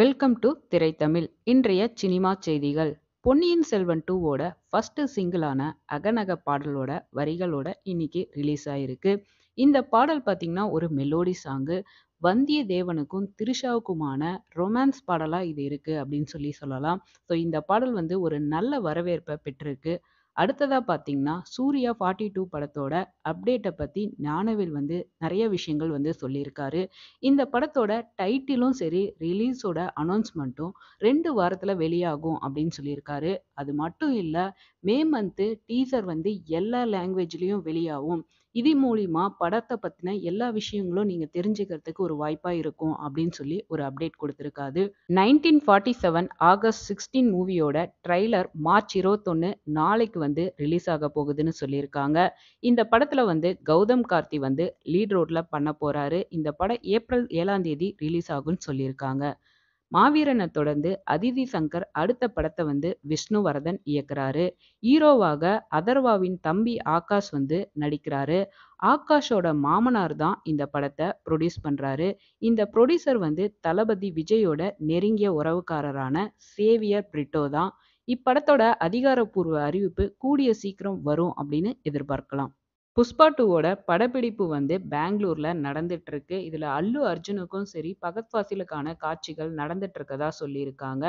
welcome to திரைத்தமிழ் இன்றைய cinema செய்திகள் பொன்னியின் செல்வன் டூவோட ஃபஸ்ட்டு சிங்கிளான அகநக பாடலோட வரிகளோட இன்னைக்கு ரிலீஸ் ஆயிருக்கு இந்த பாடல் பார்த்திங்கன்னா ஒரு மெலோடி சாங்கு வந்தியத்தேவனுக்கும் திரிஷாவுக்குமான ரொமான்ஸ் பாடலாக இது இருக்குது அப்படின்னு சொல்லி சொல்லலாம் ஸோ இந்த பாடல் வந்து ஒரு நல்ல வரவேற்பை பெற்றிருக்கு அடுத்ததாக பார்த்தீங்கன்னா சூர்யா ஃபார்ட்டி டூ படத்தோட அப்டேட்டை பற்றி ஞானவேல் வந்து நிறைய விஷயங்கள் வந்து சொல்லியிருக்காரு இந்த படத்தோட டைட்டிலும் சரி ரிலீஸோட அனௌன்ஸ்மெண்ட்டும் ரெண்டு வாரத்தில் வெளியாகும் அப்படின்னு சொல்லியிருக்காரு அது மட்டும் இல்லை மே மந்த்து டீசர் வந்து எல்லா லாங்குவேஜ்லேயும் வெளியாகும் இது மூலிமா படத்தை பற்றின எல்லா விஷயங்களும் நீங்கள் தெரிஞ்சுக்கிறதுக்கு ஒரு வாய்ப்பாக இருக்கும் அப்படின்னு சொல்லி ஒரு அப்டேட் கொடுத்துருக்காது nineteen forty seven August sixteen மூவியோட ட்ரைலர் மார்ச் இருபத்தொன்று நாளைக்கு வந்து ரிலீஸ் ஆக போகுதுன்னு சொல்லியிருக்காங்க இந்த படத்தில் வந்து கௌதம் கார்த்தி வந்து லீட் ரோட்டில் பண்ண போகிறாரு இந்த படம் ஏப்ரல் ஏழாம் தேதி ரிலீஸ் ஆகும்னு சொல்லியிருக்காங்க மாவீரனை தொடர்ந்து அதிதி சங்கர் அடுத்த படத்தை வந்து விஷ்ணுவர்தன் இயக்குறாரு ஹீரோவாக அதர்வாவின் தம்பி ஆகாஷ் வந்து நடிக்கிறாரு ஆகாஷோட மாமனார் தான் இந்த படத்தை ப்ரொடியூஸ் பண்ணுறாரு இந்த ப்ரொடியூசர் வந்து தளபதி விஜயோட நெருங்கிய உறவுக்காரரான சேவியர் பிரிட்டோ தான் இப்படத்தோட அதிகாரப்பூர்வ அறிவிப்பு கூடிய சீக்கிரம் வரும் அப்படின்னு எதிர்பார்க்கலாம் புஷ்பா டூவோட படப்பிடிப்பு வந்து பெங்களூர்ல நடந்துட்டு இருக்கு இதுல அல்லு அர்ஜுனுக்கும் சரி பகத் ஃபாசிலுக்கான காட்சிகள் நடந்துட்டு இருக்கதா சொல்லியிருக்காங்க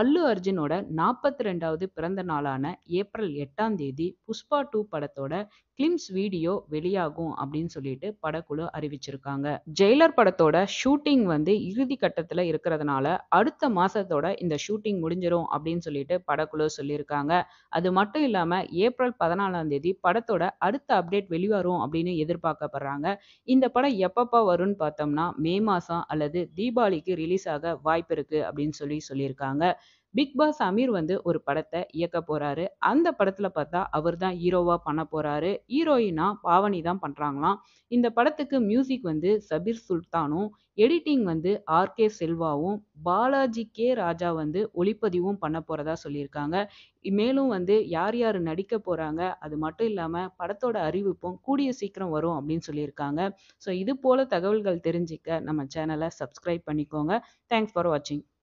அல்லு அர்ஜுனோட நாற்பத்தி ரெண்டாவது பிறந்த நாளான ஏப்ரல் எட்டாம் தேதி புஷ்பா டூ படத்தோட கிளிம்ஸ் வீடியோ வெளியாகும் அப்படின்னு சொல்லிட்டு படக்குழு அறிவிச்சிருக்காங்க ஜெயிலர் படத்தோட ஷூட்டிங் வந்து இறுதி கட்டத்துல இருக்கிறதுனால அடுத்த மாசத்தோட இந்த ஷூட்டிங் முடிஞ்சிடும் அப்படின்னு சொல்லிட்டு படக்குழு சொல்லியிருக்காங்க அது மட்டும் இல்லாம ஏப்ரல் பதினாலாம் தேதி படத்தோட அடுத்த அப்டேட் அப்டேட் வெளிவரும் அப்படின்னு எதிர்பார்க்கப்படுறாங்க இந்த படம் எப்பப்போ வரும்னு பார்த்தோம்னா மே மாதம் அல்லது தீபாவளிக்கு ரிலீஸ் ஆக வாய்ப்பு இருக்குது அப்படின்னு சொல்லி சொல்லியிருக்காங்க பிக் பாஸ் அமீர் வந்து ஒரு படத்தை இயக்க போறாரு அந்த படத்துல பார்த்தா அவர் தான் ஹீரோவா பண்ண போறாரு ஹீரோயினா பாவனி தான் பண்றாங்களாம் இந்த படத்துக்கு மியூசிக் வந்து சபீர் சுல்தானும் எடிட்டிங் வந்து ஆர்கே செல்வாவும் பாலாஜி கே ராஜா வந்து ஒளிப்பதிவும் பண்ண போறதா சொல்லியிருக்காங்க மேலும் வந்து யார் யார் நடிக்க போறாங்க அது மட்டும் இல்லாம படத்தோட அறிவிப்பும் கூடிய சீக்கிரம் வரும் அப்படின்னு சொல்லியிருக்காங்க ஸோ இது போல தகவல்கள் தெரிஞ்சுக்க நம்ம சேனலை சப்ஸ்கிரைப் பண்ணிக்கோங்க தேங்க்ஸ் ஃபார் வாட்சிங்